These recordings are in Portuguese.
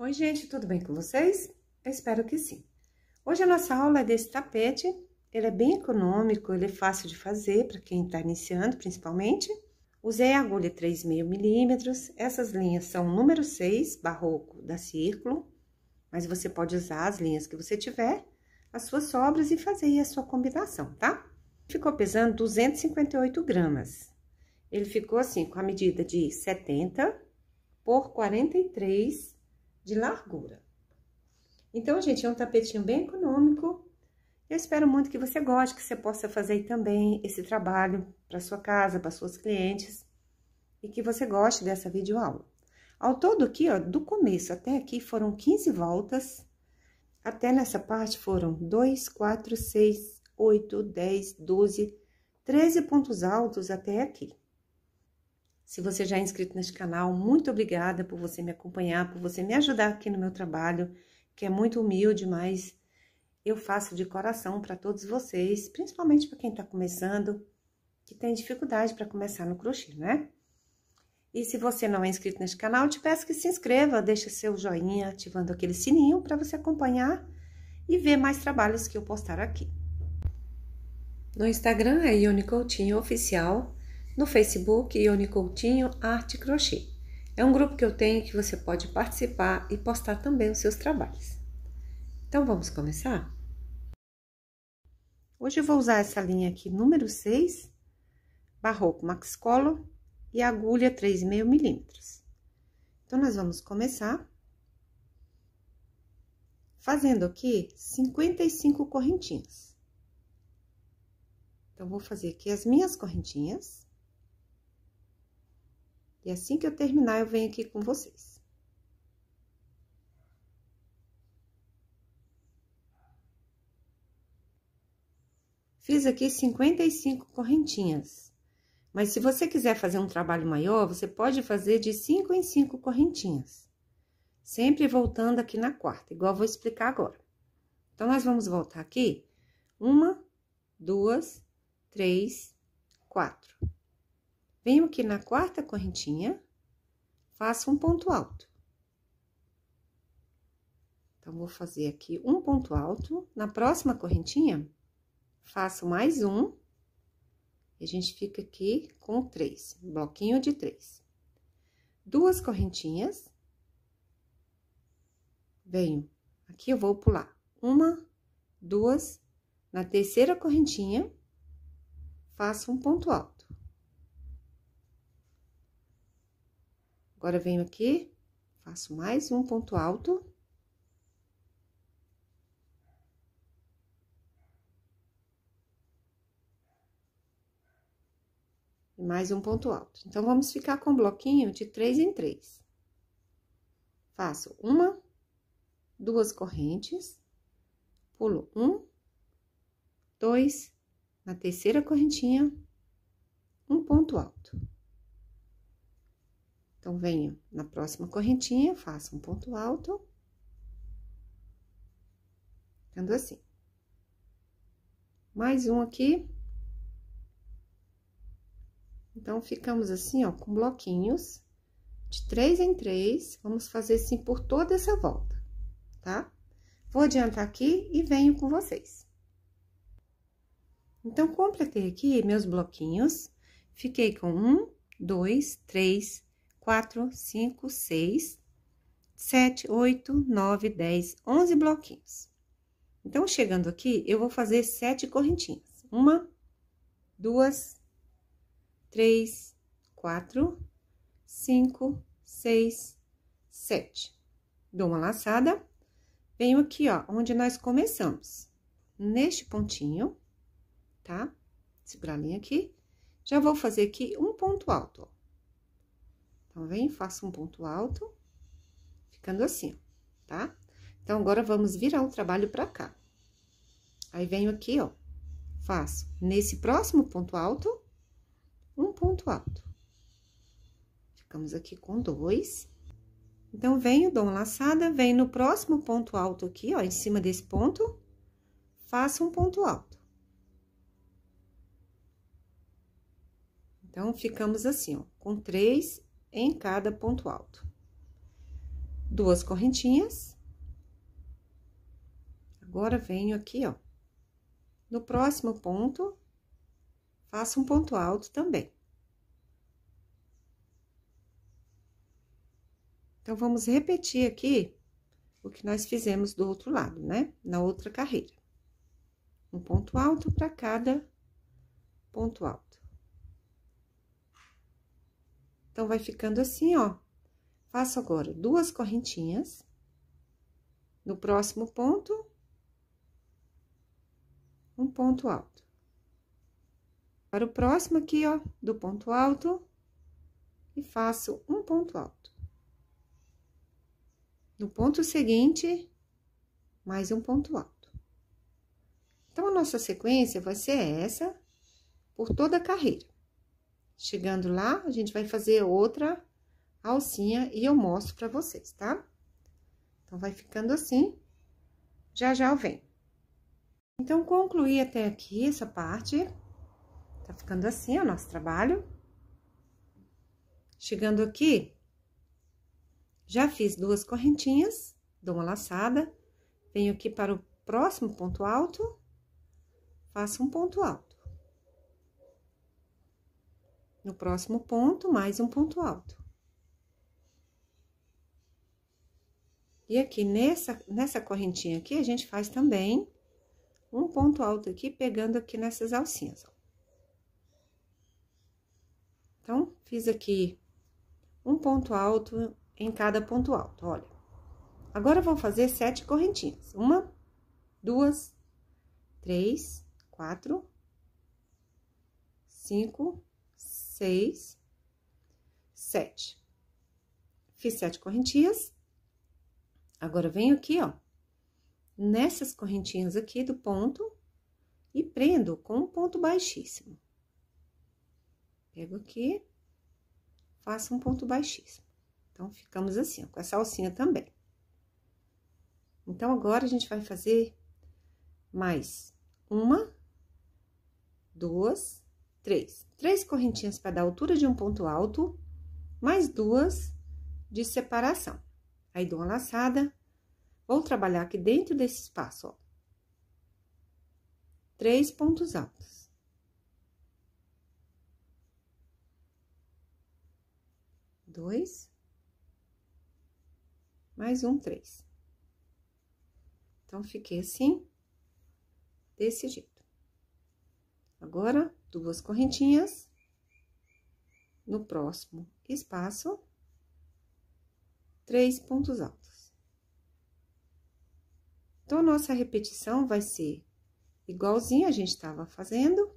Oi, gente, tudo bem com vocês? Eu espero que sim. Hoje a nossa aula é desse tapete, ele é bem econômico, ele é fácil de fazer para quem está iniciando, principalmente. Usei a agulha 3,5 milímetros, essas linhas são número 6, barroco da Círculo, mas você pode usar as linhas que você tiver, as suas sobras e fazer a sua combinação, tá? Ficou pesando 258 gramas. Ele ficou assim, com a medida de 70 por 43 de largura. Então, gente, é um tapetinho bem econômico. Eu espero muito que você goste, que você possa fazer também esse trabalho para sua casa, para suas clientes e que você goste dessa videoaula. Ao todo aqui, ó, do começo até aqui foram 15 voltas, até nessa parte foram 2, 4, 6, 8, 10, 12, 13 pontos altos até aqui. Se você já é inscrito neste canal, muito obrigada por você me acompanhar, por você me ajudar aqui no meu trabalho, que é muito humilde, mas eu faço de coração para todos vocês, principalmente para quem está começando, que tem dificuldade para começar no crochê, né? E se você não é inscrito neste canal, te peço que se inscreva, deixe seu joinha ativando aquele sininho para você acompanhar e ver mais trabalhos que eu postar aqui. No Instagram é Ione Coutinho Oficial no Facebook, Ione Coutinho Arte Crochê. É um grupo que eu tenho que você pode participar e postar também os seus trabalhos. Então vamos começar? Hoje eu vou usar essa linha aqui, número 6, Barroco Max Color e agulha 3,5 milímetros. Então, nós vamos começar fazendo aqui 55 correntinhas. Então, vou fazer aqui as minhas correntinhas. E assim que eu terminar, eu venho aqui com vocês. Fiz aqui 55 correntinhas. Mas se você quiser fazer um trabalho maior, você pode fazer de 5 em 5 correntinhas. Sempre voltando aqui na quarta, igual vou explicar agora. Então, nós vamos voltar aqui. Uma, duas, três, quatro. Venho aqui na quarta correntinha, faço um ponto alto. Então, vou fazer aqui um ponto alto. Na próxima correntinha, faço mais um. E a gente fica aqui com três, um bloquinho de três. Duas correntinhas. Venho, aqui eu vou pular. Uma, duas, na terceira correntinha, faço um ponto alto. Agora, venho aqui, faço mais um ponto alto. E mais um ponto alto. Então, vamos ficar com um bloquinho de três em três. Faço uma, duas correntes, pulo um, dois, na terceira correntinha, um ponto alto. Então, venho na próxima correntinha, faço um ponto alto. Ficando assim. Mais um aqui. Então, ficamos assim, ó, com bloquinhos de três em três. Vamos fazer assim por toda essa volta, tá? Vou adiantar aqui e venho com vocês. Então, completei aqui meus bloquinhos. Fiquei com um, dois, três, 4, 5, 6, 7, 8, 9, 10, 11 bloquinhos. Então, chegando aqui, eu vou fazer sete correntinhas. Uma, duas, três, quatro, cinco, seis, sete. Dou uma laçada, venho aqui, ó, onde nós começamos. Neste pontinho, tá? Segura a linha aqui. Já vou fazer aqui um ponto alto, ó. Então, venho, faço um ponto alto, ficando assim, tá? Então, agora, vamos virar o trabalho pra cá. Aí, venho aqui, ó, faço nesse próximo ponto alto, um ponto alto. Ficamos aqui com dois. Então, venho, dou uma laçada, venho no próximo ponto alto aqui, ó, em cima desse ponto, faço um ponto alto. Então, ficamos assim, ó, com três em cada ponto alto. Duas correntinhas. Agora, venho aqui, ó. No próximo ponto, faço um ponto alto também. Então, vamos repetir aqui o que nós fizemos do outro lado, né? Na outra carreira. Um ponto alto para cada ponto alto. Então, vai ficando assim, ó. Faço agora duas correntinhas. No próximo ponto, um ponto alto. Para o próximo aqui, ó, do ponto alto, e faço um ponto alto. No ponto seguinte, mais um ponto alto. Então, a nossa sequência vai ser essa por toda a carreira. Chegando lá, a gente vai fazer outra alcinha e eu mostro pra vocês, tá? Então, vai ficando assim. Já, já eu venho. Então, concluí até aqui essa parte. Tá ficando assim o nosso trabalho. Chegando aqui, já fiz duas correntinhas, dou uma laçada, venho aqui para o próximo ponto alto, faço um ponto alto. No próximo ponto, mais um ponto alto. E aqui nessa, nessa correntinha aqui, a gente faz também um ponto alto aqui, pegando aqui nessas alcinhas. Então, fiz aqui um ponto alto em cada ponto alto, olha. Agora, vou fazer sete correntinhas. Uma, duas, três, quatro, cinco, seis, sete. Fiz sete correntinhas. Agora, venho aqui, ó, nessas correntinhas aqui do ponto e prendo com um ponto baixíssimo. Pego aqui, faço um ponto baixíssimo. Então, ficamos assim, ó, com essa alcinha também. Então, agora, a gente vai fazer mais uma, duas, três, Três correntinhas para dar altura de um ponto alto, mais duas de separação. Aí, dou uma laçada, vou trabalhar aqui dentro desse espaço, ó. Três pontos altos. Dois. Mais um, três. Então, fiquei assim, desse jeito. Agora, duas correntinhas. No próximo espaço, três pontos altos. Então, nossa repetição vai ser igualzinho a gente estava fazendo.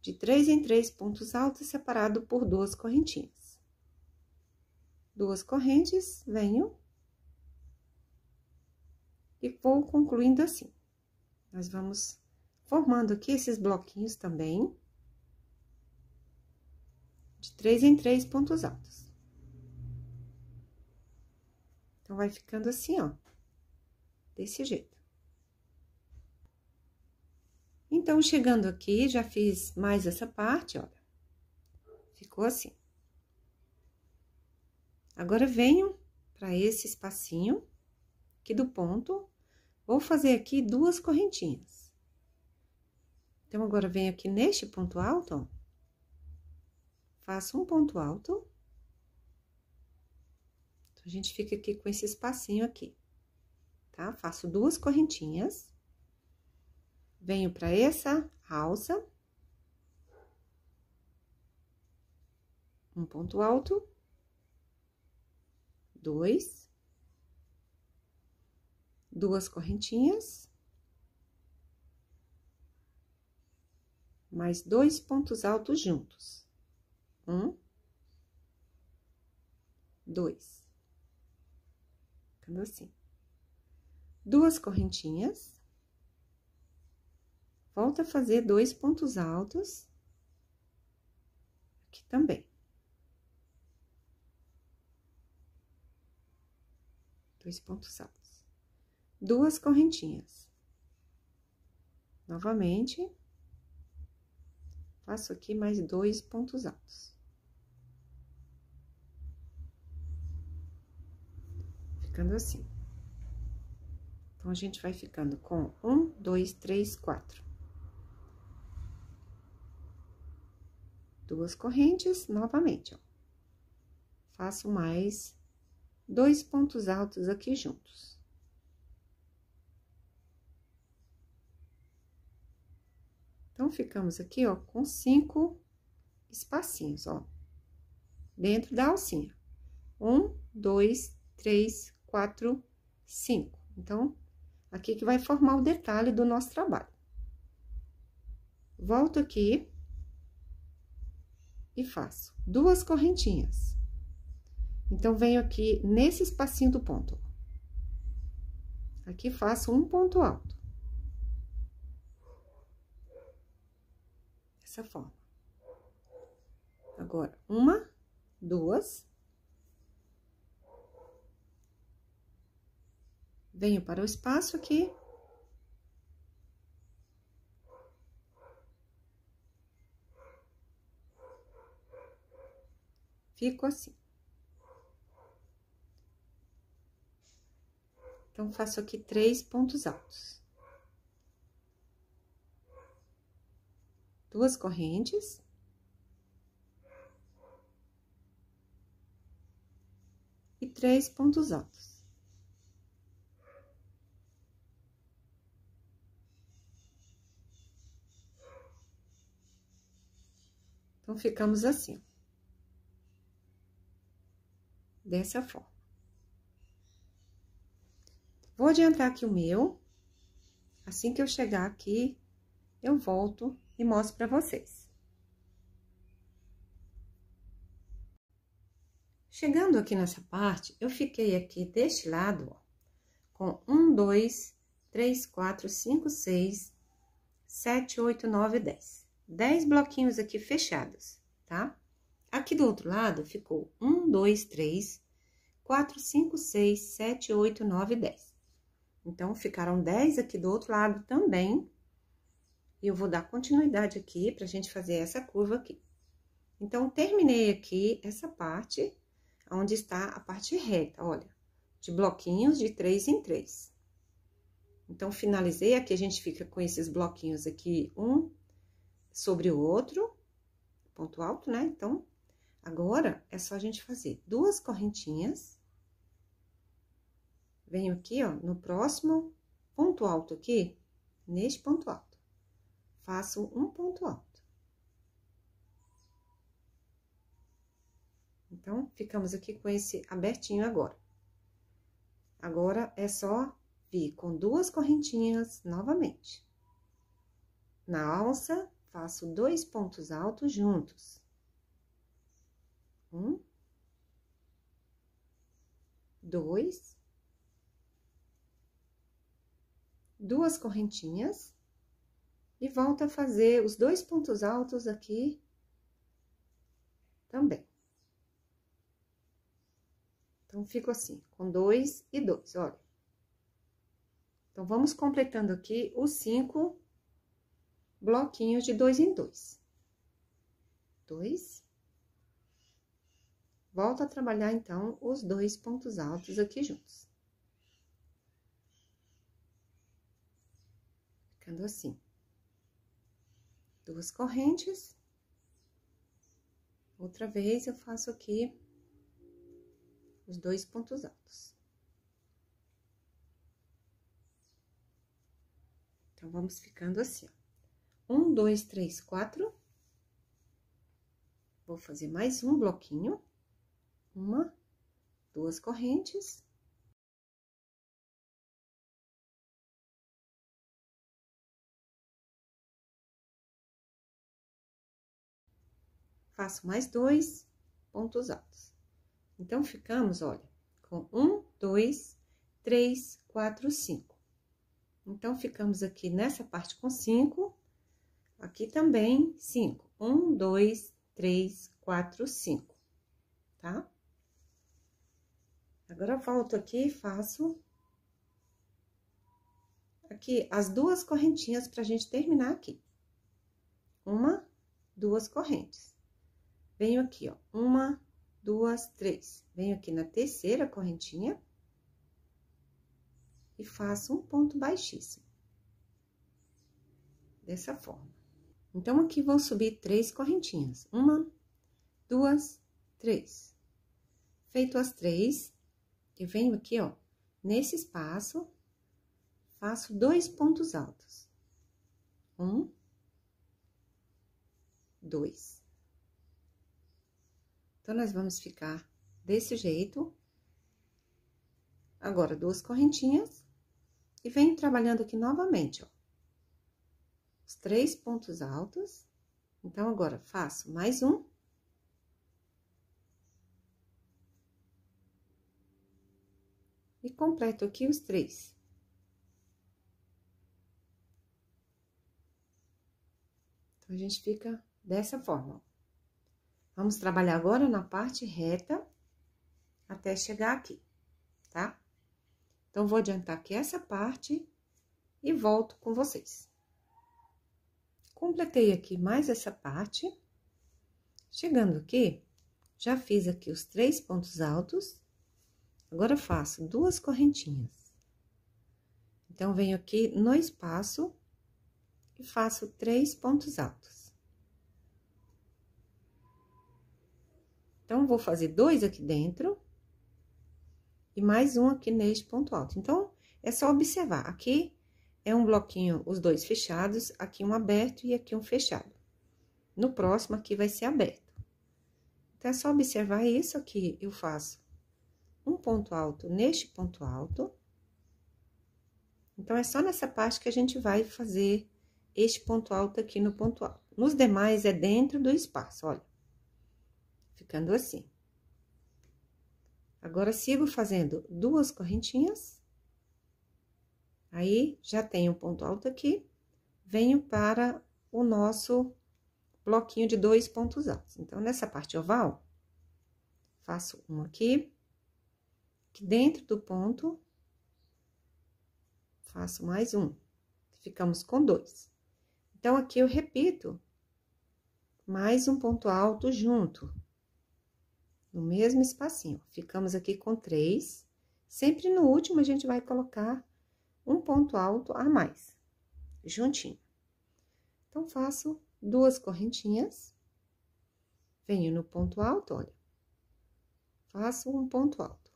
De três em três pontos altos, separado por duas correntinhas. Duas correntes, venho. E vou concluindo assim. Nós vamos formando aqui esses bloquinhos também. De três em três pontos altos. Então, vai ficando assim, ó. Desse jeito. Então, chegando aqui, já fiz mais essa parte, olha. Ficou assim. Agora, venho para esse espacinho aqui do ponto, vou fazer aqui duas correntinhas. Então, agora venho aqui neste ponto alto, ó. Faço um ponto alto. Então, a gente fica aqui com esse espacinho aqui, tá? Faço duas correntinhas. Venho para essa alça. Um ponto alto. Dois. Duas correntinhas. mais dois pontos altos juntos. Um, dois. Ficando assim. Duas correntinhas. Volta a fazer dois pontos altos. Aqui também. Dois pontos altos. Duas correntinhas. Novamente, Faço aqui mais dois pontos altos. Ficando assim. Então, a gente vai ficando com um, dois, três, quatro. Duas correntes, novamente, ó. Faço mais dois pontos altos aqui juntos. Então, ficamos aqui, ó, com cinco espacinhos, ó, dentro da alcinha. Um, dois, três, quatro, cinco. Então, aqui que vai formar o detalhe do nosso trabalho. Volto aqui e faço duas correntinhas. Então, venho aqui nesse espacinho do ponto. Aqui faço um ponto alto. dessa forma. Agora, uma, duas. Venho para o espaço aqui. Fico assim. Então, faço aqui três pontos altos. duas correntes. E três pontos altos. Então, ficamos assim. Dessa forma. Vou adiantar aqui o meu. Assim que eu chegar aqui, eu volto e mostro para vocês. Chegando aqui nessa parte, eu fiquei aqui deste lado, ó, com um, dois, três, quatro, cinco, seis, sete, oito, nove, dez. Dez bloquinhos aqui fechados, tá? Aqui do outro lado ficou um, dois, três, quatro, cinco, seis, sete, oito, nove, dez. Então, ficaram dez aqui do outro lado também, e eu vou dar continuidade aqui pra gente fazer essa curva aqui. Então, terminei aqui essa parte, onde está a parte reta, olha, de bloquinhos de três em três. Então, finalizei aqui, a gente fica com esses bloquinhos aqui, um sobre o outro, ponto alto, né? Então, agora, é só a gente fazer duas correntinhas. Venho aqui, ó, no próximo ponto alto aqui, neste ponto alto faço um ponto alto. Então, ficamos aqui com esse abertinho agora. Agora, é só vir com duas correntinhas novamente. Na alça, faço dois pontos altos juntos. Um. Dois. Duas correntinhas. E volta a fazer os dois pontos altos aqui também. Então, fico assim, com dois e dois, olha. Então, vamos completando aqui os cinco bloquinhos de dois em dois. Dois. Volto a trabalhar, então, os dois pontos altos aqui juntos. Ficando assim duas correntes. Outra vez, eu faço aqui os dois pontos altos. Então, vamos ficando assim, ó. Um, dois, três, quatro. Vou fazer mais um bloquinho. Uma, duas correntes. faço mais dois pontos altos. Então, ficamos, olha, com um, dois, três, quatro, cinco. Então, ficamos aqui nessa parte com cinco, aqui também cinco. Um, dois, três, quatro, cinco, tá? Agora, volto aqui e faço aqui as duas correntinhas para a gente terminar aqui. Uma, duas correntes venho aqui, ó, uma, duas, três. Venho aqui na terceira correntinha e faço um ponto baixíssimo. Dessa forma. Então, aqui vão subir três correntinhas. Uma, duas, três. Feito as três, eu venho aqui, ó, nesse espaço, faço dois pontos altos. Um, dois. Então, nós vamos ficar desse jeito. Agora, duas correntinhas. E venho trabalhando aqui novamente, ó. Os três pontos altos. Então, agora, faço mais um. E completo aqui os três. Então, a gente fica dessa forma, ó. Vamos trabalhar agora na parte reta até chegar aqui, tá? Então, vou adiantar aqui essa parte e volto com vocês. Completei aqui mais essa parte. Chegando aqui, já fiz aqui os três pontos altos. Agora, faço duas correntinhas. Então, venho aqui no espaço e faço três pontos altos. Então, vou fazer dois aqui dentro e mais um aqui neste ponto alto. Então, é só observar. Aqui é um bloquinho, os dois fechados, aqui um aberto e aqui um fechado. No próximo, aqui vai ser aberto. Então, é só observar isso aqui. Eu faço um ponto alto neste ponto alto. Então, é só nessa parte que a gente vai fazer este ponto alto aqui no ponto alto. Nos demais, é dentro do espaço, olha ficando assim. Agora, sigo fazendo duas correntinhas. Aí, já tenho um ponto alto aqui. Venho para o nosso bloquinho de dois pontos altos. Então, nessa parte oval, faço um aqui. dentro do ponto, faço mais um. Ficamos com dois. Então, aqui eu repito mais um ponto alto junto no mesmo espacinho. Ficamos aqui com três. Sempre no último, a gente vai colocar um ponto alto a mais, juntinho. Então, faço duas correntinhas, venho no ponto alto, olha, faço um ponto alto.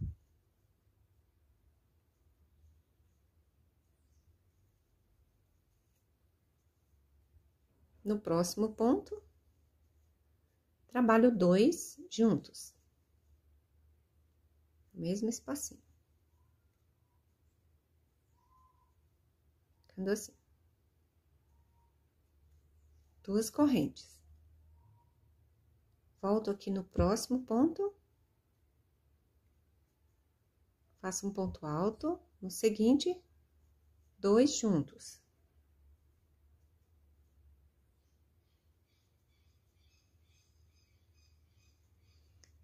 No próximo ponto, trabalho dois juntos mesmo espacinho. Ficando assim. Duas correntes. Volto aqui no próximo ponto. Faço um ponto alto. No seguinte, dois juntos.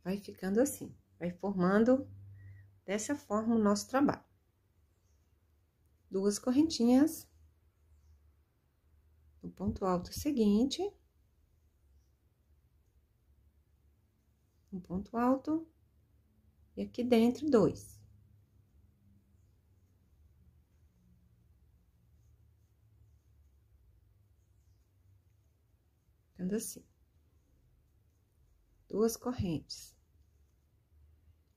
Vai ficando assim, vai formando Dessa forma, o nosso trabalho. Duas correntinhas. No ponto alto seguinte. Um ponto alto. E aqui dentro, dois. assim. Duas correntes.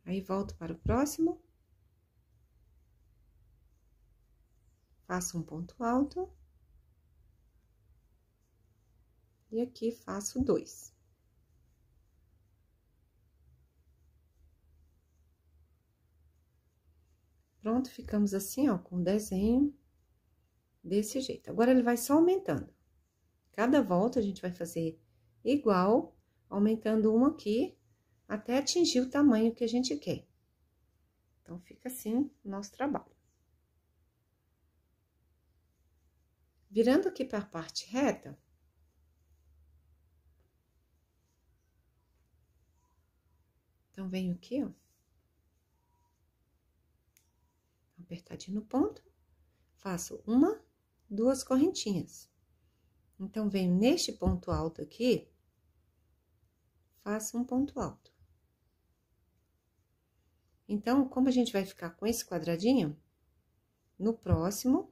Aí, volto para o próximo. Faço um ponto alto. E aqui, faço dois. Pronto, ficamos assim, ó, com o desenho desse jeito. Agora, ele vai só aumentando. Cada volta, a gente vai fazer igual, aumentando um aqui até atingir o tamanho que a gente quer. Então, fica assim o nosso trabalho. Virando aqui para a parte reta, então venho aqui, ó, apertadinho no ponto, faço uma, duas correntinhas. Então, venho neste ponto alto aqui, faço um ponto alto. Então, como a gente vai ficar com esse quadradinho? No próximo,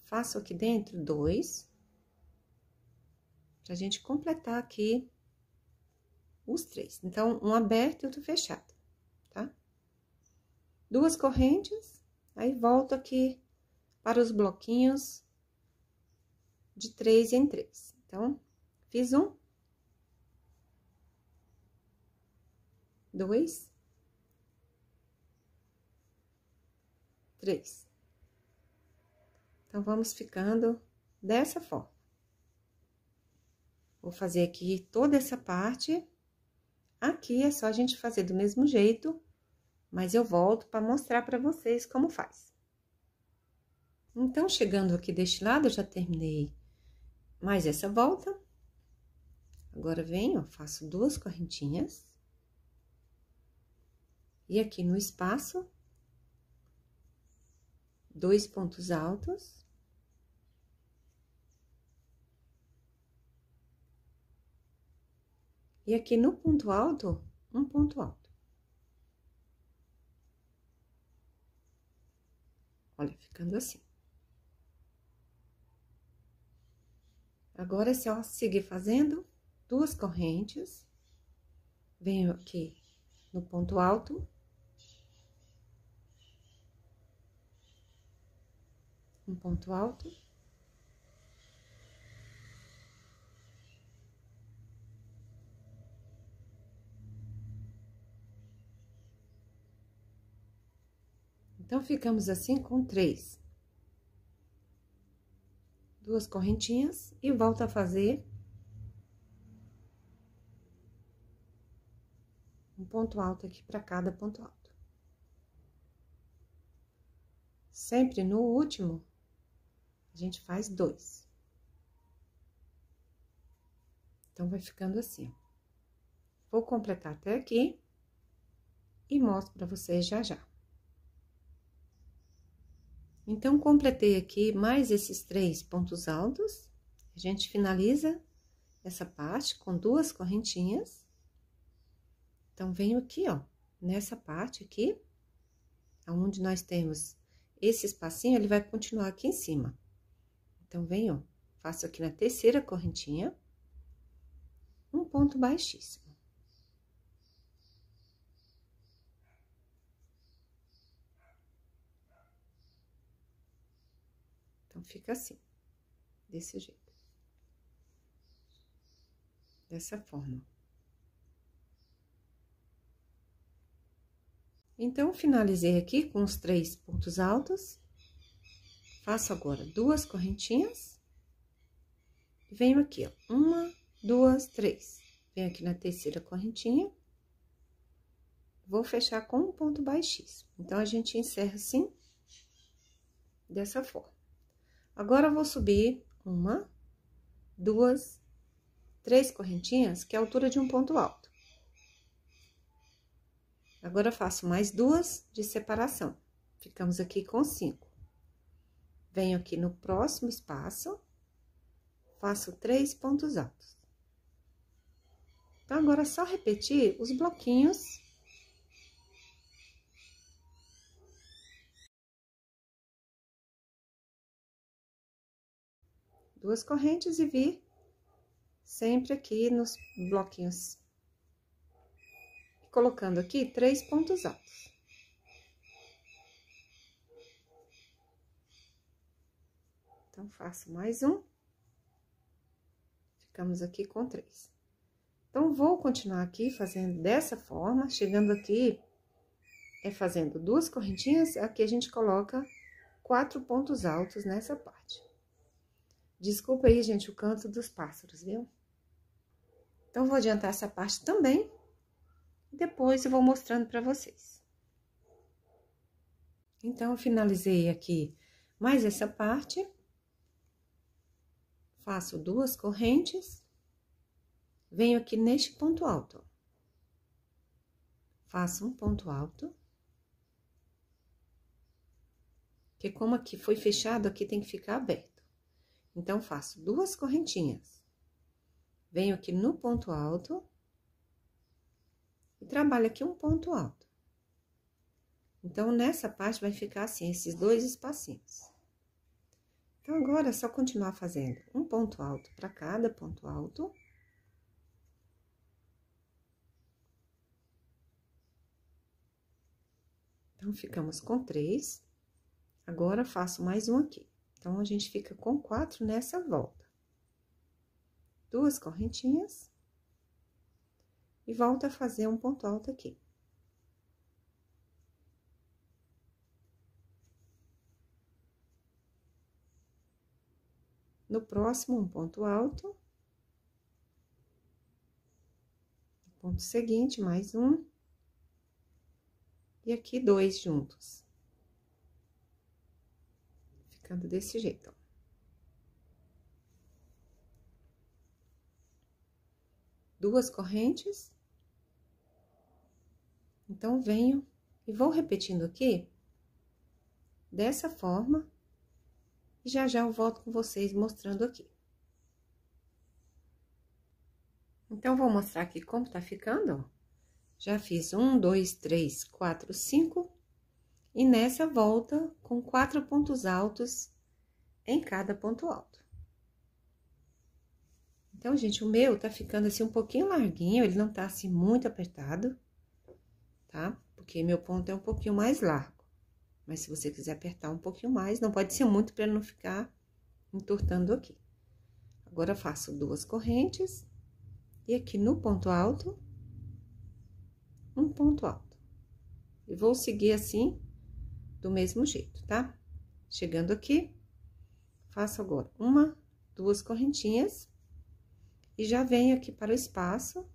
faço aqui dentro dois, pra gente completar aqui os três. Então, um aberto e outro fechado, tá? Duas correntes, aí volto aqui para os bloquinhos de três em três. Então, fiz um, dois, três. Então, vamos ficando dessa forma. Vou fazer aqui toda essa parte. Aqui é só a gente fazer do mesmo jeito, mas eu volto para mostrar para vocês como faz. Então, chegando aqui deste lado, eu já terminei mais essa volta. Agora, venho, faço duas correntinhas. E aqui no espaço, dois pontos altos. E aqui no ponto alto, um ponto alto. Olha, ficando assim. Agora, é só seguir fazendo duas correntes. Venho aqui no ponto alto, um ponto alto. Então, ficamos assim com três. Duas correntinhas e volta a fazer um ponto alto aqui para cada ponto alto. Sempre no último, gente faz dois. Então, vai ficando assim. Vou completar até aqui e mostro para vocês já já. Então, completei aqui mais esses três pontos altos. A gente finaliza essa parte com duas correntinhas. Então, venho aqui, ó, nessa parte aqui, onde nós temos esse espacinho, ele vai continuar aqui em cima. Então, venho, faço aqui na terceira correntinha, um ponto baixíssimo. Então, fica assim, desse jeito. Dessa forma. Então, finalizei aqui com os três pontos altos. Faço agora duas correntinhas. venho aqui, ó. Uma, duas, três. Venho aqui na terceira correntinha. Vou fechar com um ponto baixíssimo. Então, a gente encerra assim, dessa forma. Agora, vou subir uma, duas, três correntinhas, que é a altura de um ponto alto. Agora, faço mais duas de separação. Ficamos aqui com cinco. Venho aqui no próximo espaço, faço três pontos altos. Então, agora é só repetir os bloquinhos duas correntes e vir sempre aqui nos bloquinhos. Colocando aqui três pontos altos. Então, faço mais um. Ficamos aqui com três. Então, vou continuar aqui fazendo dessa forma, chegando aqui, é fazendo duas correntinhas, aqui a gente coloca quatro pontos altos nessa parte. Desculpa aí, gente, o canto dos pássaros, viu? Então, vou adiantar essa parte também, depois eu vou mostrando para vocês. Então, eu finalizei aqui mais essa parte faço duas correntes, venho aqui neste ponto alto. Faço um ponto alto. Que como aqui foi fechado, aqui tem que ficar aberto. Então, faço duas correntinhas. Venho aqui no ponto alto. E trabalho aqui um ponto alto. Então, nessa parte vai ficar assim, esses dois espacinhos. Então, agora é só continuar fazendo um ponto alto para cada ponto alto. Então, ficamos com três. Agora, faço mais um aqui. Então, a gente fica com quatro nessa volta. Duas correntinhas. E volta a fazer um ponto alto aqui. No próximo, um ponto alto. Ponto seguinte, mais um. E aqui, dois juntos. Ficando desse jeito, ó. Duas correntes. Então, venho e vou repetindo aqui dessa forma e já já eu volto com vocês mostrando aqui. Então, vou mostrar aqui como tá ficando, ó. Já fiz um, dois, três, quatro, cinco. E nessa volta, com quatro pontos altos em cada ponto alto. Então, gente, o meu tá ficando assim um pouquinho larguinho, ele não tá assim muito apertado, tá? Porque meu ponto é um pouquinho mais largo. Mas se você quiser apertar um pouquinho mais, não pode ser muito para não ficar entortando aqui. Agora, faço duas correntes e aqui no ponto alto, um ponto alto. E vou seguir assim, do mesmo jeito, tá? Chegando aqui, faço agora uma, duas correntinhas e já venho aqui para o espaço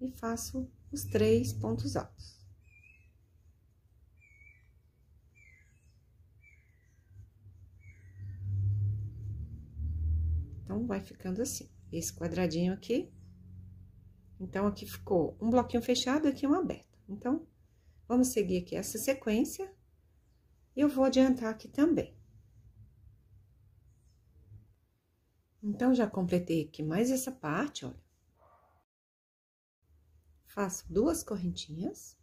e faço os três pontos altos. Então, vai ficando assim. Esse quadradinho aqui. Então, aqui ficou um bloquinho fechado e aqui um aberto. Então, vamos seguir aqui essa sequência. E eu vou adiantar aqui também. Então, já completei aqui mais essa parte, olha. Faço duas correntinhas.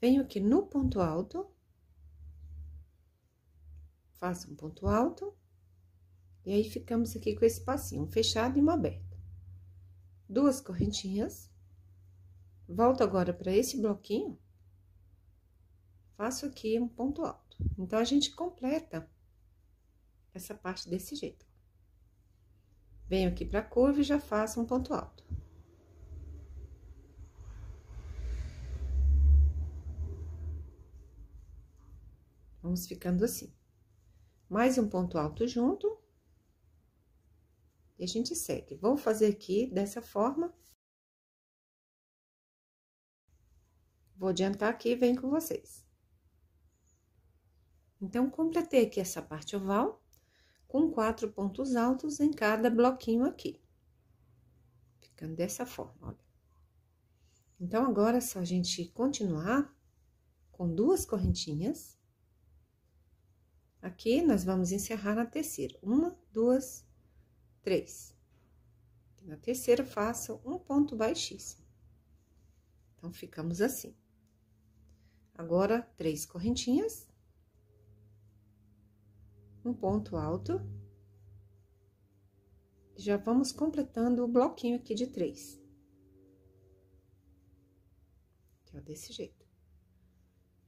Venho aqui no ponto alto. Faço um ponto alto. E aí, ficamos aqui com esse passinho, um fechado e uma aberta. Duas correntinhas. Volto agora para esse bloquinho. Faço aqui um ponto alto. Então, a gente completa essa parte desse jeito. Venho aqui para a curva e já faço um ponto alto. Vamos ficando assim. Mais um ponto alto junto. E a gente segue. Vou fazer aqui dessa forma. Vou adiantar aqui e vem com vocês. Então, completei aqui essa parte oval com quatro pontos altos em cada bloquinho aqui. Ficando dessa forma, olha. Então, agora é só a gente continuar com duas correntinhas. Aqui, nós vamos encerrar na terceira. Uma, duas, três. Na terceira, faça um ponto baixíssimo. Então, ficamos assim. Agora, três correntinhas. Um ponto alto. Já vamos completando o bloquinho aqui de três. Aqui, ó, é desse jeito.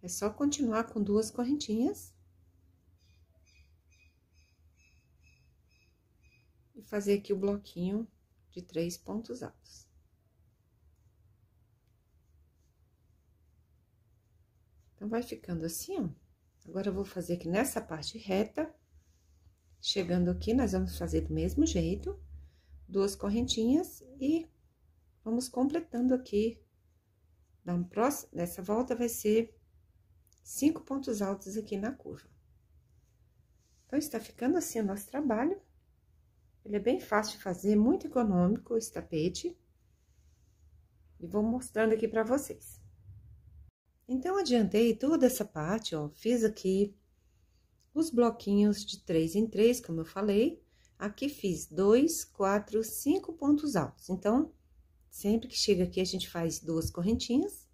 É só continuar com duas correntinhas. fazer aqui o bloquinho de três pontos altos. Então, vai ficando assim, ó. Agora, eu vou fazer aqui nessa parte reta. Chegando aqui, nós vamos fazer do mesmo jeito. Duas correntinhas e vamos completando aqui. Na próxima, nessa volta, vai ser cinco pontos altos aqui na curva. Então, está ficando assim o nosso trabalho. Ele é bem fácil de fazer, muito econômico esse tapete. E vou mostrando aqui para vocês. Então, adiantei toda essa parte, ó, fiz aqui os bloquinhos de três em três, como eu falei. Aqui fiz dois, quatro, cinco pontos altos. Então, sempre que chega aqui, a gente faz duas correntinhas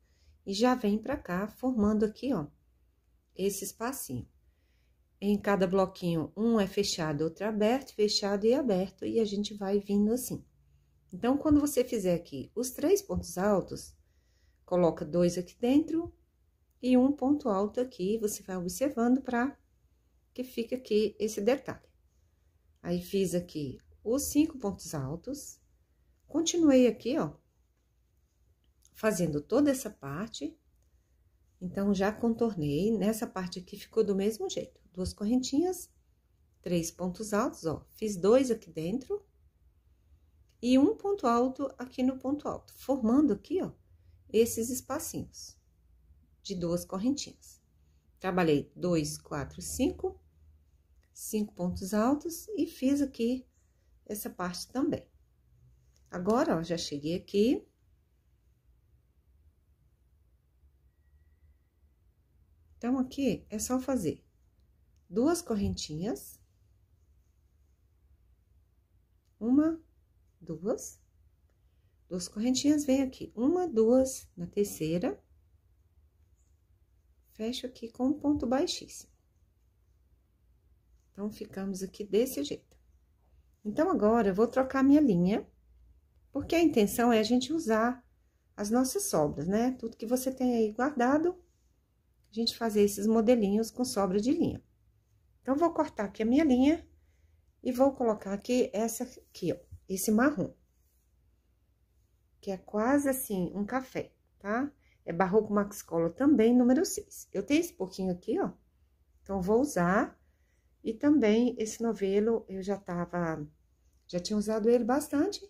e já vem pra cá, formando aqui, ó, esse espacinho em cada bloquinho, um é fechado, outro é aberto, fechado e aberto, e a gente vai vindo assim. Então, quando você fizer aqui os três pontos altos, coloca dois aqui dentro e um ponto alto aqui, você vai observando para que fique aqui esse detalhe. Aí, fiz aqui os cinco pontos altos, continuei aqui, ó, fazendo toda essa parte, então, já contornei, nessa parte aqui ficou do mesmo jeito. Duas correntinhas, três pontos altos, ó. Fiz dois aqui dentro e um ponto alto aqui no ponto alto, formando aqui, ó, esses espacinhos de duas correntinhas. Trabalhei dois, quatro, cinco, cinco pontos altos e fiz aqui essa parte também. Agora, ó, já cheguei aqui, Então, aqui é só fazer duas correntinhas. Uma, duas. Duas correntinhas, vem aqui. Uma, duas na terceira. Fecho aqui com um ponto baixíssimo. Então, ficamos aqui desse jeito. Então, agora, eu vou trocar minha linha, porque a intenção é a gente usar as nossas sobras, né? Tudo que você tem aí guardado, a gente fazer esses modelinhos com sobra de linha. Então, vou cortar aqui a minha linha e vou colocar aqui essa aqui, ó, esse marrom. Que é quase assim, um café, tá? É Barroco Max Color também, número 6. Eu tenho esse pouquinho aqui, ó. Então, vou usar. E também, esse novelo, eu já tava... Já tinha usado ele bastante.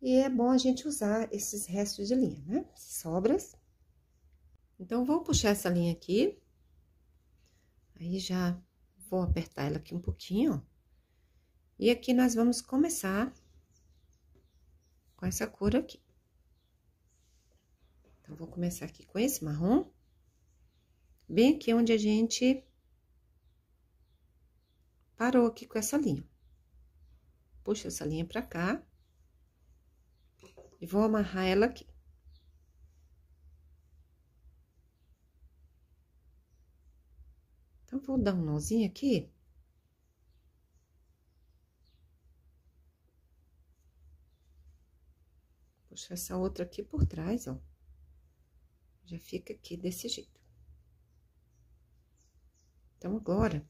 E é bom a gente usar esses restos de linha, né? Sobras. Então, vou puxar essa linha aqui. Aí, já vou apertar ela aqui um pouquinho, ó. E aqui, nós vamos começar com essa cor aqui. Então, vou começar aqui com esse marrom. Bem aqui onde a gente parou aqui com essa linha. Puxa essa linha pra cá. E vou amarrar ela aqui. vou dar um nozinho aqui. Puxar essa outra aqui por trás, ó. Já fica aqui desse jeito. Então, agora...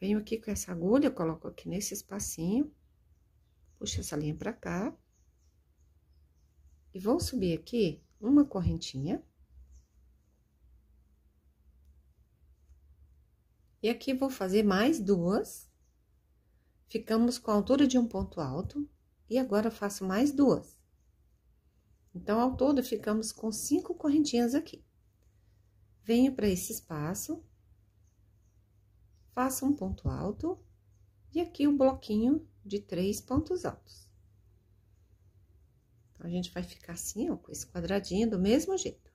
Venho aqui com essa agulha, coloco aqui nesse espacinho. Puxo essa linha pra cá. E vou subir aqui uma correntinha. E aqui vou fazer mais duas. Ficamos com a altura de um ponto alto. E agora faço mais duas. Então, ao todo, ficamos com cinco correntinhas aqui. Venho para esse espaço. Faço um ponto alto. E aqui o um bloquinho de três pontos altos. Então, a gente vai ficar assim, ó, com esse quadradinho do mesmo jeito.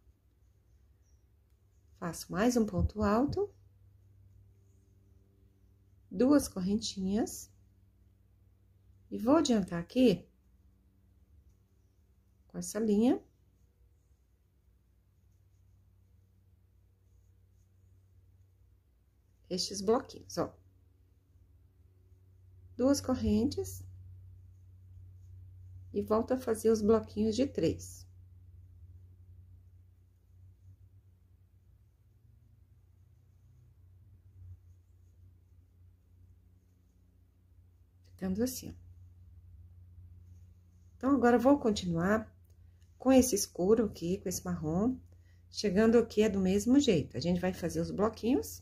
Faço mais um ponto alto duas correntinhas. E vou adiantar aqui com essa linha. Estes bloquinhos, ó. Duas correntes. E volto a fazer os bloquinhos de três. Temos assim. Então, agora vou continuar com esse escuro aqui, com esse marrom. Chegando aqui é do mesmo jeito. A gente vai fazer os bloquinhos.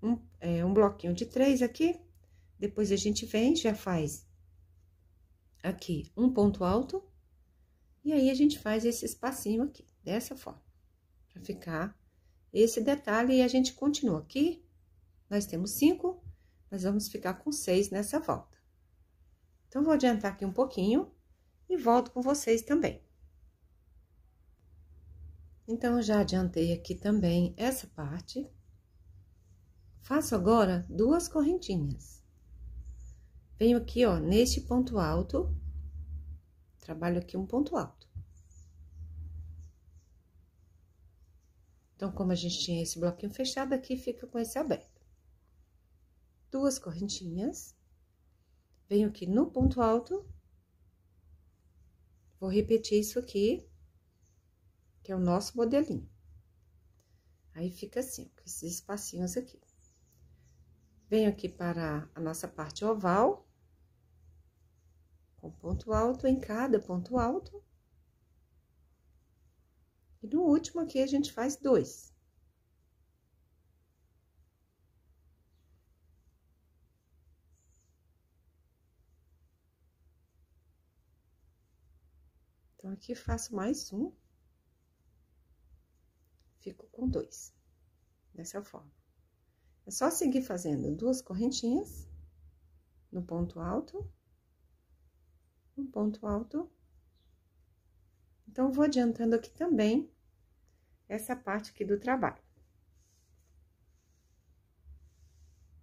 Um, é, um bloquinho de três aqui. Depois a gente vem, já faz aqui um ponto alto. E aí, a gente faz esse espacinho aqui, dessa forma. Pra ficar esse detalhe e a gente continua aqui. Nós temos cinco nós vamos ficar com seis nessa volta. Então, vou adiantar aqui um pouquinho e volto com vocês também. Então, já adiantei aqui também essa parte. Faço agora duas correntinhas. Venho aqui, ó, neste ponto alto. Trabalho aqui um ponto alto. Então, como a gente tinha esse bloquinho fechado, aqui fica com esse aberto duas correntinhas, venho aqui no ponto alto, vou repetir isso aqui, que é o nosso modelinho. Aí, fica assim, com esses espacinhos aqui. Venho aqui para a nossa parte oval, com ponto alto em cada ponto alto. E no último aqui, a gente faz dois. Então, aqui faço mais um. Fico com dois. Dessa forma. É só seguir fazendo duas correntinhas no ponto alto. Um ponto alto. Então, vou adiantando aqui também essa parte aqui do trabalho.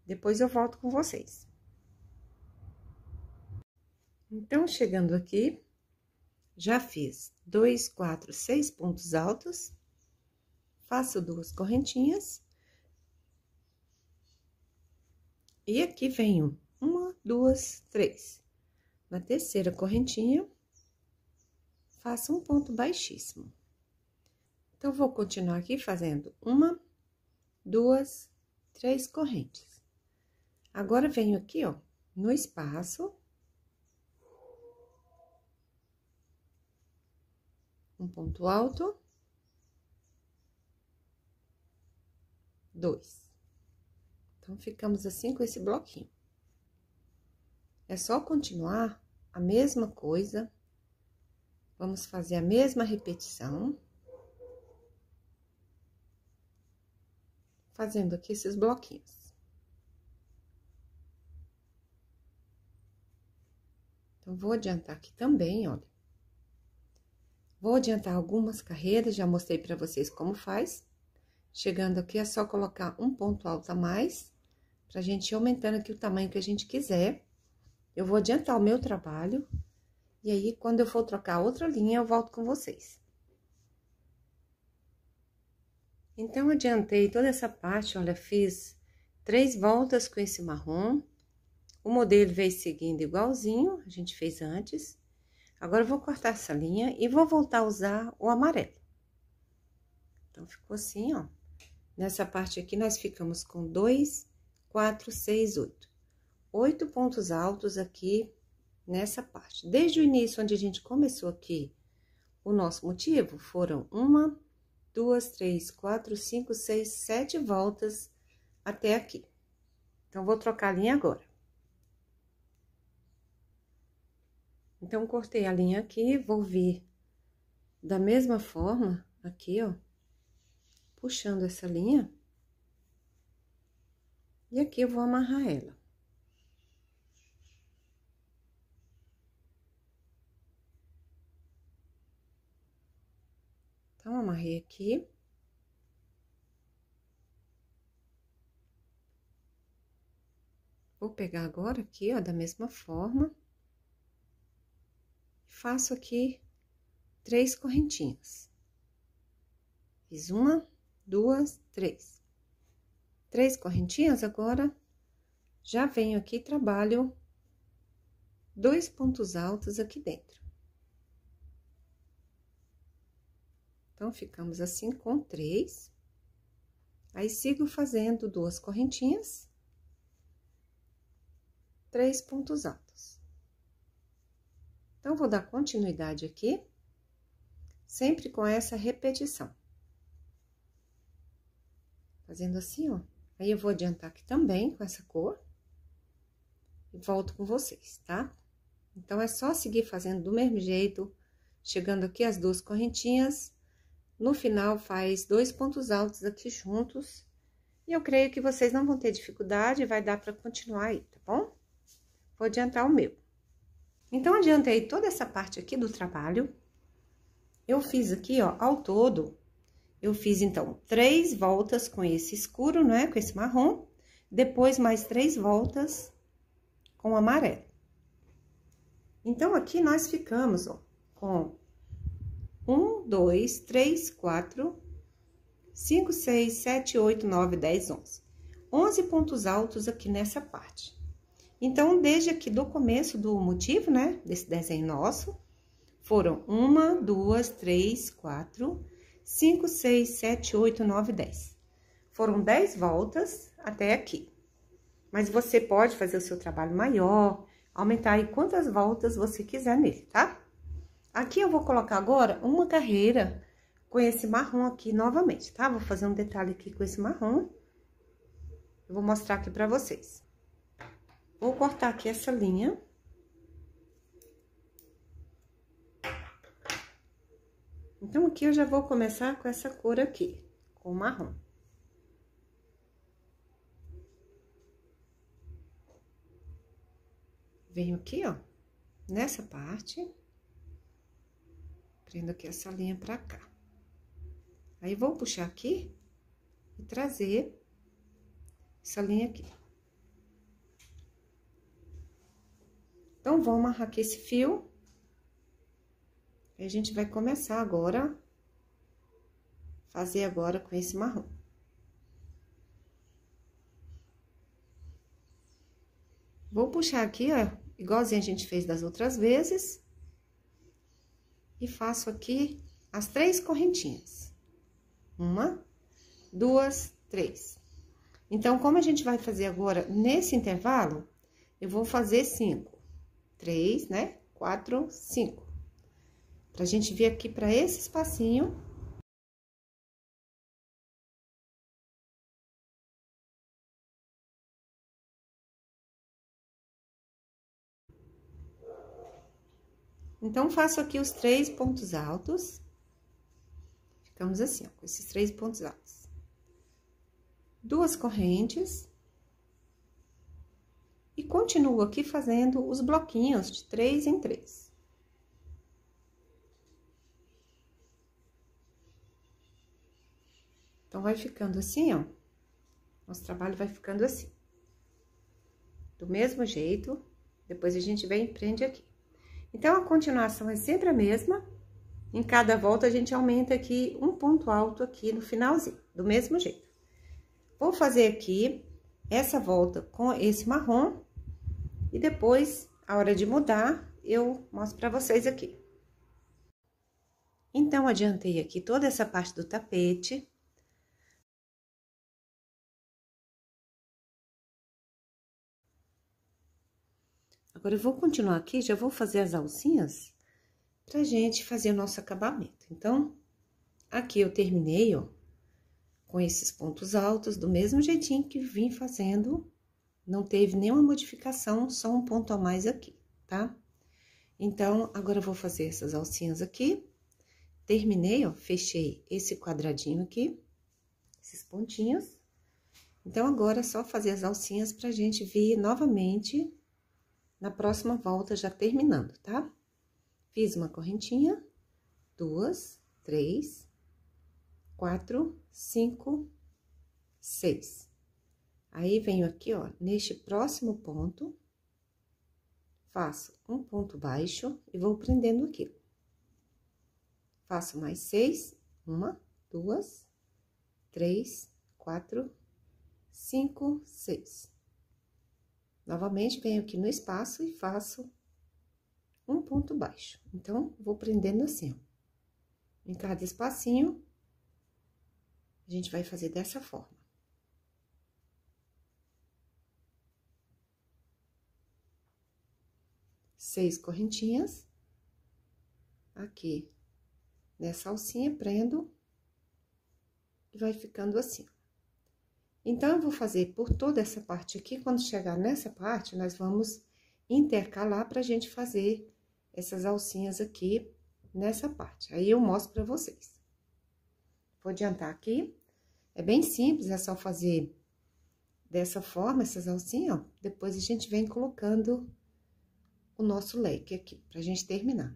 Depois eu volto com vocês. Então, chegando aqui, já fiz dois, quatro, seis pontos altos, faço duas correntinhas. E aqui venho uma, duas, três. Na terceira correntinha, faço um ponto baixíssimo. Então, vou continuar aqui fazendo uma, duas, três correntes. Agora, venho aqui, ó, no espaço, um ponto alto, dois. Então, ficamos assim com esse bloquinho. É só continuar a mesma coisa, vamos fazer a mesma repetição. Fazendo aqui esses bloquinhos. Então, vou adiantar aqui também, olha. Vou adiantar algumas carreiras, já mostrei para vocês como faz. Chegando aqui, é só colocar um ponto alto a mais, pra gente ir aumentando aqui o tamanho que a gente quiser. Eu vou adiantar o meu trabalho, e aí, quando eu for trocar outra linha, eu volto com vocês. Então, adiantei toda essa parte, olha, fiz três voltas com esse marrom. O modelo veio seguindo igualzinho, a gente fez antes. Agora, eu vou cortar essa linha e vou voltar a usar o amarelo. Então, ficou assim, ó. Nessa parte aqui, nós ficamos com dois, quatro, seis, oito. Oito pontos altos aqui nessa parte. Desde o início, onde a gente começou aqui, o nosso motivo foram uma, duas, três, quatro, cinco, seis, sete voltas até aqui. Então, vou trocar a linha agora. Então, cortei a linha aqui, vou vir da mesma forma, aqui, ó, puxando essa linha. E aqui eu vou amarrar ela. Então, amarrei aqui. Vou pegar agora aqui, ó, da mesma forma faço aqui três correntinhas. Fiz uma, duas, três. Três correntinhas, agora, já venho aqui e trabalho dois pontos altos aqui dentro. Então, ficamos assim com três. Aí, sigo fazendo duas correntinhas, três pontos altos. Então, vou dar continuidade aqui, sempre com essa repetição. Fazendo assim, ó. Aí, eu vou adiantar aqui também com essa cor. E volto com vocês, tá? Então, é só seguir fazendo do mesmo jeito, chegando aqui as duas correntinhas. No final, faz dois pontos altos aqui juntos. E eu creio que vocês não vão ter dificuldade, vai dar para continuar aí, tá bom? Vou adiantar o meu. Então, adiantei toda essa parte aqui do trabalho. Eu fiz aqui, ó, ao todo, eu fiz, então, três voltas com esse escuro, né, com esse marrom. Depois, mais três voltas com o amarelo. Então, aqui nós ficamos, ó, com um, dois, três, quatro, cinco, seis, sete, oito, nove, dez, onze. Onze pontos altos aqui nessa parte. Então, desde aqui do começo do motivo, né, desse desenho nosso, foram uma, duas, três, quatro, cinco, seis, sete, oito, nove, dez. Foram dez voltas até aqui. Mas você pode fazer o seu trabalho maior, aumentar aí quantas voltas você quiser nele, tá? Aqui eu vou colocar agora uma carreira com esse marrom aqui novamente, tá? Vou fazer um detalhe aqui com esse marrom. Eu vou mostrar aqui pra vocês. Vou cortar aqui essa linha. Então, aqui eu já vou começar com essa cor aqui, com o marrom. Venho aqui, ó, nessa parte. Prendo aqui essa linha pra cá. Aí, vou puxar aqui e trazer essa linha aqui. Então, vou amarrar aqui esse fio. E a gente vai começar agora, fazer agora com esse marrom. Vou puxar aqui, ó, igualzinho a gente fez das outras vezes. E faço aqui as três correntinhas. Uma, duas, três. Então, como a gente vai fazer agora nesse intervalo, eu vou fazer cinco três, né? Quatro, cinco. Pra gente vir aqui pra esse espacinho. Então, faço aqui os três pontos altos. Ficamos assim, ó, com esses três pontos altos. Duas correntes e continuo aqui fazendo os bloquinhos de três em três. Então, vai ficando assim, ó. Nosso trabalho vai ficando assim. Do mesmo jeito, depois a gente vem e prende aqui. Então, a continuação é sempre a mesma. Em cada volta, a gente aumenta aqui um ponto alto aqui no finalzinho, do mesmo jeito. Vou fazer aqui essa volta com esse marrom e depois, a hora de mudar, eu mostro para vocês aqui. Então, adiantei aqui toda essa parte do tapete. Agora, eu vou continuar aqui, já vou fazer as alcinhas pra gente fazer o nosso acabamento. Então, aqui eu terminei, ó, com esses pontos altos, do mesmo jeitinho que vim fazendo não teve nenhuma modificação, só um ponto a mais aqui, tá? Então, agora eu vou fazer essas alcinhas aqui. Terminei, ó, fechei esse quadradinho aqui, esses pontinhos. Então, agora é só fazer as alcinhas pra gente vir novamente na próxima volta já terminando, tá? Fiz uma correntinha, duas, três, quatro, cinco, seis. Aí, venho aqui, ó, neste próximo ponto, faço um ponto baixo e vou prendendo aqui. Faço mais seis, uma, duas, três, quatro, cinco, seis. Novamente, venho aqui no espaço e faço um ponto baixo. Então, vou prendendo assim, ó. Em cada espacinho, a gente vai fazer dessa forma. seis correntinhas. Aqui, nessa alcinha, prendo. E vai ficando assim. Então, eu vou fazer por toda essa parte aqui. Quando chegar nessa parte, nós vamos intercalar pra gente fazer essas alcinhas aqui nessa parte. Aí, eu mostro pra vocês. Vou adiantar aqui. É bem simples, é só fazer dessa forma, essas alcinhas, ó. Depois a gente vem colocando o nosso leque aqui, pra gente terminar.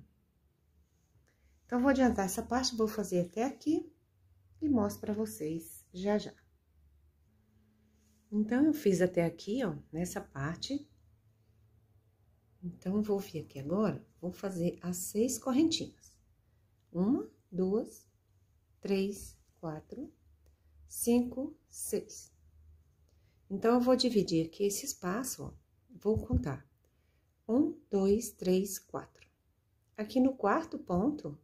Então, vou adiantar essa parte, vou fazer até aqui e mostro pra vocês já já. Então, eu fiz até aqui, ó, nessa parte. Então, vou vir aqui agora, vou fazer as seis correntinhas. Uma, duas, três, quatro, cinco, seis. Então, eu vou dividir aqui esse espaço, ó, vou contar. Um, dois, três, quatro. Aqui no quarto ponto,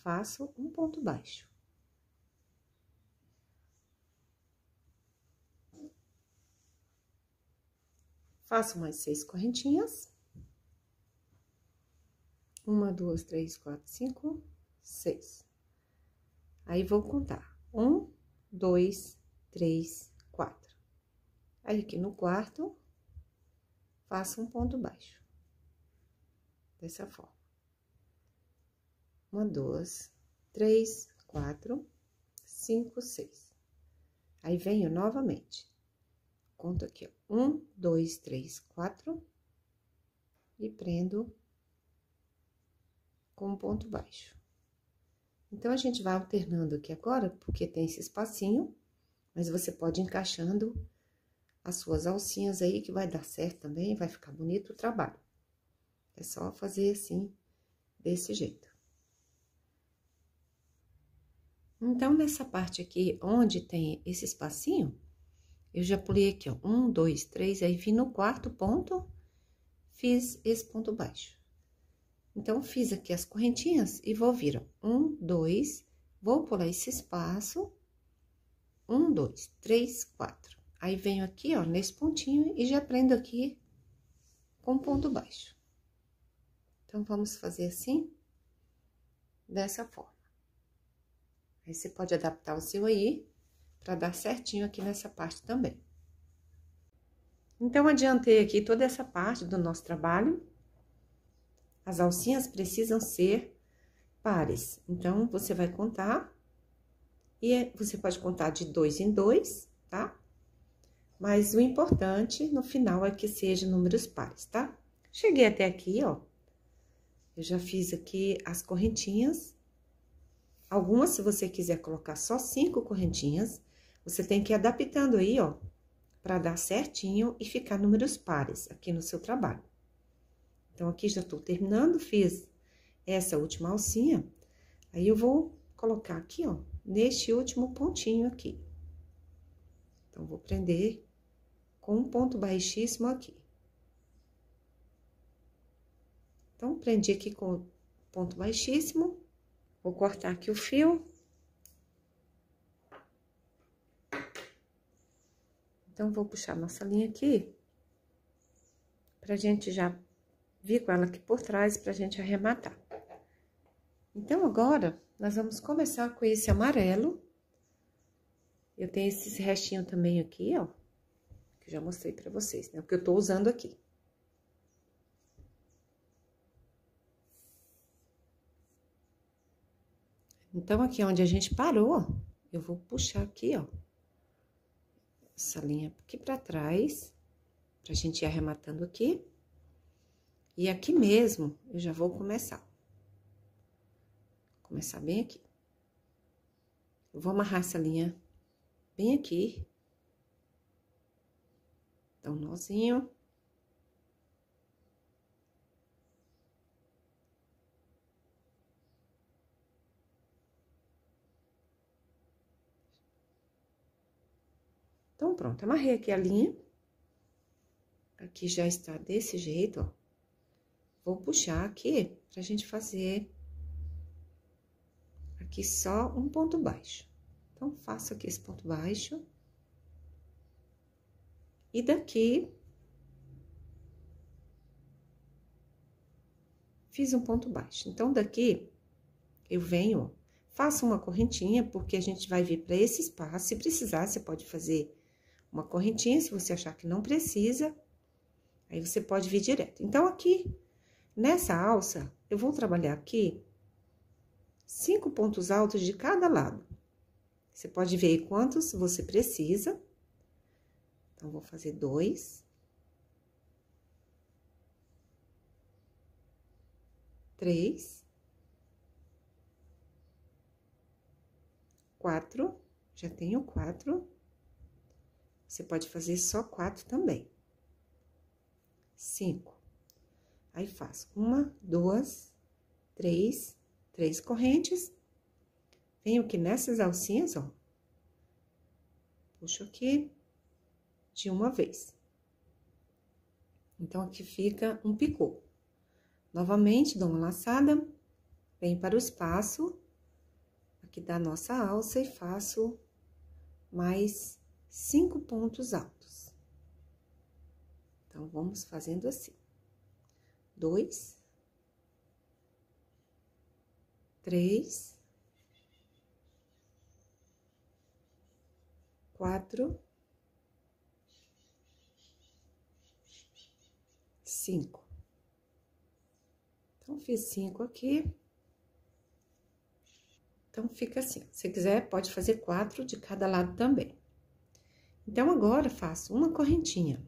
faço um ponto baixo. Faço mais seis correntinhas. Uma, duas, três, quatro, cinco, seis. Aí, vou contar. Um, dois, três, quatro. Aí, aqui no quarto, faça um ponto baixo. Dessa forma. Uma, duas, três, quatro, cinco, seis. Aí venho novamente. Conto aqui, ó. Um, dois, três, quatro. E prendo com um ponto baixo. Então, a gente vai alternando aqui agora, porque tem esse espacinho, mas você pode encaixando as suas alcinhas aí, que vai dar certo também, vai ficar bonito o trabalho. É só fazer assim, desse jeito. Então, nessa parte aqui, onde tem esse espacinho, eu já pulei aqui, ó, um, dois, três, aí vim no quarto ponto, fiz esse ponto baixo. Então, fiz aqui as correntinhas e vou vir, ó, um, dois, vou pular esse espaço, um, dois, três, quatro. Aí venho aqui, ó, nesse pontinho e já prendo aqui com ponto baixo. Então, vamos fazer assim, dessa forma. Aí, você pode adaptar o seu aí, para dar certinho aqui nessa parte também. Então, adiantei aqui toda essa parte do nosso trabalho. As alcinhas precisam ser pares. Então, você vai contar, e é, você pode contar de dois em dois, tá? Mas o importante no final é que seja números pares, tá? Cheguei até aqui, ó. Eu já fiz aqui as correntinhas. Algumas, se você quiser colocar só cinco correntinhas, você tem que ir adaptando aí, ó, para dar certinho e ficar números pares aqui no seu trabalho. Então, aqui já tô terminando, fiz essa última alcinha. Aí, eu vou colocar aqui, ó, neste último pontinho aqui. Então, vou prender com um ponto baixíssimo aqui. Então, prendi aqui com ponto baixíssimo, vou cortar aqui o fio. Então, vou puxar nossa linha aqui, pra gente já vir com ela aqui por trás, pra gente arrematar. Então, agora, nós vamos começar com esse amarelo. Eu tenho esses restinhos também aqui, ó já mostrei para vocês, né? O que eu tô usando aqui. Então, aqui onde a gente parou, eu vou puxar aqui, ó, essa linha aqui para trás, pra gente ir arrematando aqui. E aqui mesmo, eu já vou começar. começar bem aqui. Eu vou amarrar essa linha bem aqui Dá então, um nozinho. Então, pronto, amarrei aqui a linha. Aqui já está desse jeito, ó. Vou puxar aqui pra gente fazer aqui só um ponto baixo. Então, faço aqui esse ponto baixo. E daqui, fiz um ponto baixo. Então, daqui, eu venho, faço uma correntinha, porque a gente vai vir para esse espaço. Se precisar, você pode fazer uma correntinha, se você achar que não precisa, aí você pode vir direto. Então, aqui, nessa alça, eu vou trabalhar aqui cinco pontos altos de cada lado. Você pode ver quantos você precisa. Então, vou fazer dois. Três. Quatro. Já tenho quatro. Você pode fazer só quatro também. Cinco. Aí, faço uma, duas, três, três correntes. Venho aqui nessas alcinhas, ó. Puxo aqui de uma vez. Então, aqui fica um picô. Novamente, dou uma laçada, venho para o espaço aqui da nossa alça e faço mais cinco pontos altos. Então, vamos fazendo assim. Dois. Três. Quatro. cinco. Então, fiz cinco aqui. Então, fica assim. Se quiser, pode fazer quatro de cada lado também. Então, agora, faço uma correntinha.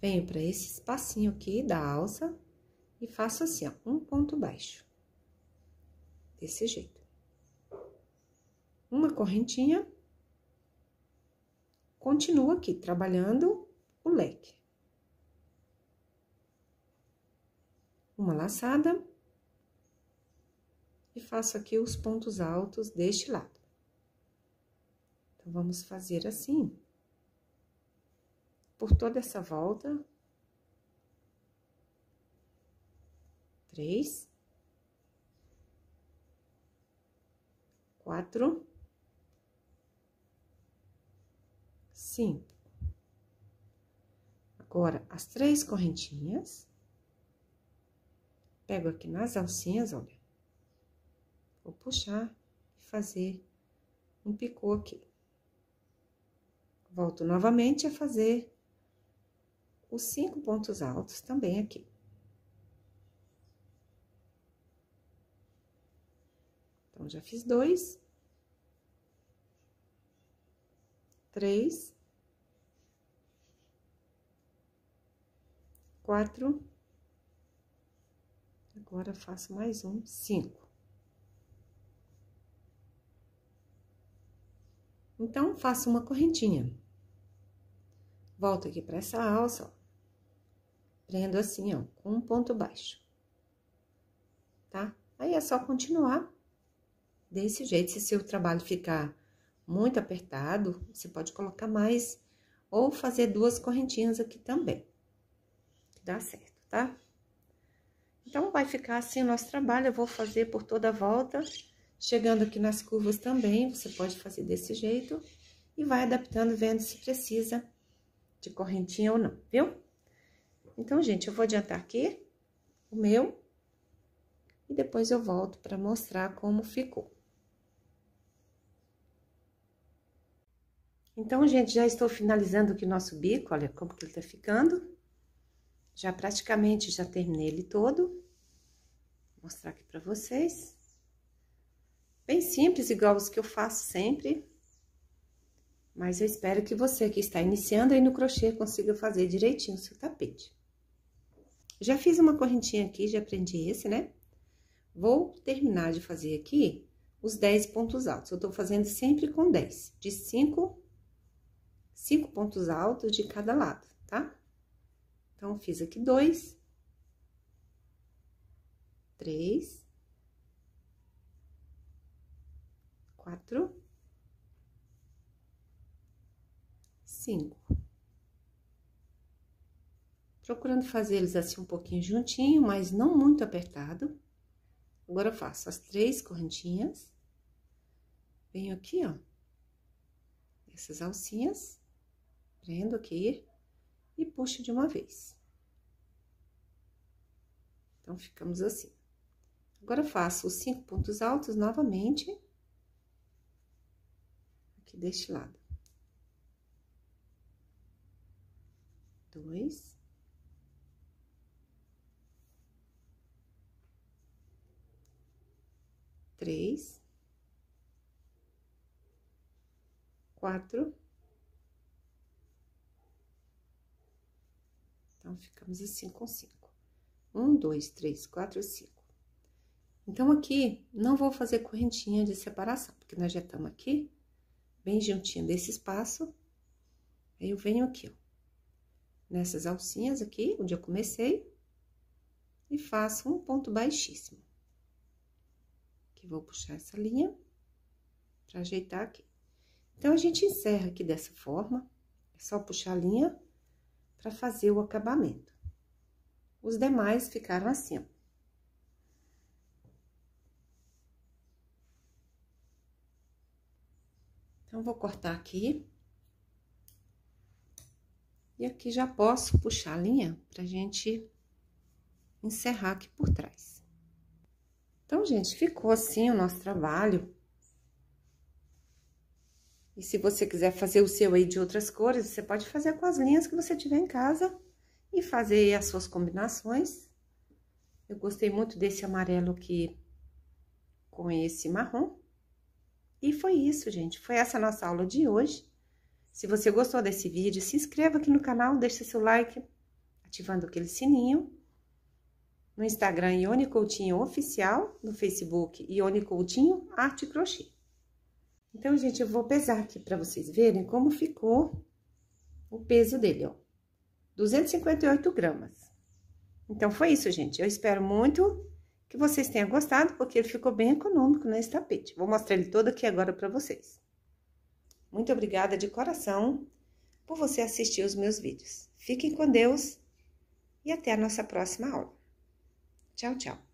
Venho para esse espacinho aqui da alça e faço assim, ó, um ponto baixo. Desse jeito. Uma correntinha. Continuo aqui, trabalhando o leque. uma laçada e faço aqui os pontos altos deste lado. Então, vamos fazer assim. Por toda essa volta. Três. Quatro. Cinco. Agora, as três correntinhas. Pego aqui nas alcinhas, olha. Vou puxar e fazer um picô aqui. Volto novamente a fazer os cinco pontos altos também aqui. Então, já fiz dois. Três. Quatro. Agora, faço mais um cinco. Então, faço uma correntinha. Volto aqui para essa alça, ó. Prendo assim, ó, com um ponto baixo. Tá? Aí, é só continuar desse jeito. Se seu trabalho ficar muito apertado, você pode colocar mais ou fazer duas correntinhas aqui também. que Dá certo, tá? Então, vai ficar assim o nosso trabalho. Eu vou fazer por toda a volta. Chegando aqui nas curvas também, você pode fazer desse jeito. E vai adaptando, vendo se precisa de correntinha ou não, viu? Então, gente, eu vou adiantar aqui o meu. E depois eu volto para mostrar como ficou. Então, gente, já estou finalizando aqui o nosso bico, olha como que ele tá ficando. Já praticamente já terminei ele todo mostrar aqui para vocês. Bem simples, igual os que eu faço sempre. Mas eu espero que você que está iniciando aí no crochê consiga fazer direitinho o seu tapete. Já fiz uma correntinha aqui, já aprendi esse, né? Vou terminar de fazer aqui os 10 pontos altos. Eu tô fazendo sempre com 10, de 5, 5 pontos altos de cada lado, tá? Então, fiz aqui dois, três, quatro, cinco. Procurando fazer eles assim um pouquinho juntinho, mas não muito apertado. Agora eu faço as três correntinhas. Venho aqui, ó. Essas alcinhas. Prendo aqui e puxo de uma vez. Então, ficamos assim. Agora, faço os cinco pontos altos novamente. Aqui deste lado. Dois. Três. Quatro. Então, ficamos assim com cinco. Um, dois, três, quatro, cinco. Então, aqui, não vou fazer correntinha de separação, porque nós já estamos aqui, bem juntinho desse espaço. Aí, eu venho aqui, ó, nessas alcinhas aqui, onde eu comecei, e faço um ponto baixíssimo. Que vou puxar essa linha para ajeitar aqui. Então, a gente encerra aqui dessa forma, é só puxar a linha para fazer o acabamento. Os demais ficaram assim, ó. Então, vou cortar aqui. E aqui já posso puxar a linha pra gente encerrar aqui por trás. Então, gente, ficou assim o nosso trabalho. E se você quiser fazer o seu aí de outras cores, você pode fazer com as linhas que você tiver em casa e fazer as suas combinações. Eu gostei muito desse amarelo aqui com esse marrom. E foi isso, gente. Foi essa nossa aula de hoje. Se você gostou desse vídeo, se inscreva aqui no canal, deixe seu like, ativando aquele sininho. No Instagram, Ione Coutinho Oficial, no Facebook, Ione Coutinho Arte Crochê. Então, gente, eu vou pesar aqui para vocês verem como ficou o peso dele, ó. 258 gramas. Então, foi isso, gente. Eu espero muito que vocês tenham gostado, porque ele ficou bem econômico nesse tapete. Vou mostrar ele todo aqui agora para vocês. Muito obrigada de coração por você assistir os meus vídeos. Fiquem com Deus e até a nossa próxima aula. Tchau, tchau.